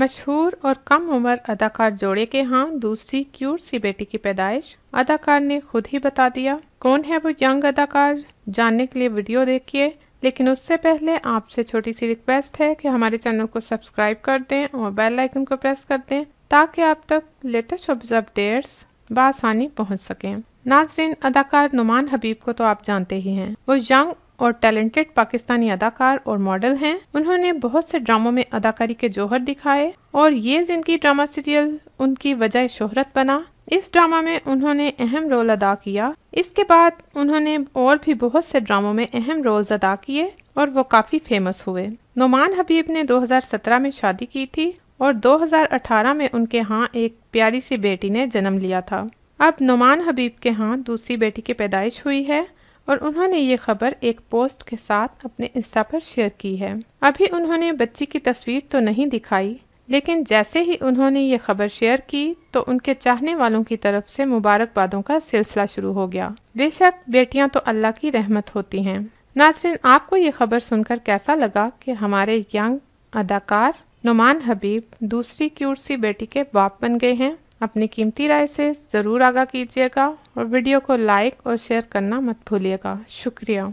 मशहूर और कम उम्र अदाकार जोड़े के यहाँ दूसरी क्यूट सी बेटी की पैदाइश अदाकार ने खुद ही बता दिया कौन है वो यंग अदाकार जानने के लिए वीडियो देखिए लेकिन उससे पहले आपसे छोटी सी रिक्वेस्ट है कि हमारे चैनल को सब्सक्राइब कर दें और बेल आइकन को प्रेस कर दें ताकि आप तक लेटेस्ट अपडेट्स बसानी पहुंच सकें नाजरीन अदाकार नुमान हबीब को तो आप जानते ही हैं वो यंग और टैलेंटेड पाकिस्तानी अदाकार और मॉडल हैं उन्होंने बहुत से ड्रामों में अदाकारी के जौहर दिखाए और ये जिंदगी ड्रामा सीरियल उनकी वजह शोहरत बना इस ड्रामा में उन्होंने अहम रोल अदा किया इसके बाद उन्होंने और भी बहुत से ड्रामों में अहम रोल्स अदा किए और वो काफ़ी फेमस हुए नुमान हबीब ने 2017 में शादी की थी और 2018 में उनके यहाँ एक प्यारी सी बेटी ने जन्म लिया था अब नुमान हबीब के यहाँ दूसरी बेटी की पैदाइश हुई है और उन्होंने ये खबर एक पोस्ट के साथ अपने इंस्टा पर शेयर की है अभी उन्होंने बच्ची की तस्वीर तो नहीं दिखाई लेकिन जैसे ही उन्होंने ये खबर शेयर की तो उनके चाहने वालों की तरफ से मुबारकबादों का सिलसिला शुरू हो गया बेशक बेटियां तो अल्लाह की रहमत होती हैं नाजरीन आपको ये खबर सुनकर कैसा लगा कि हमारे यंग अदाकार नुमान हबीब दूसरी क्यूट सी बेटी के बाप बन गए हैं अपनी कीमती राय से ज़रूर आगा कीजिएगा और वीडियो को लाइक और शेयर करना मत भूलिएगा शुक्रिया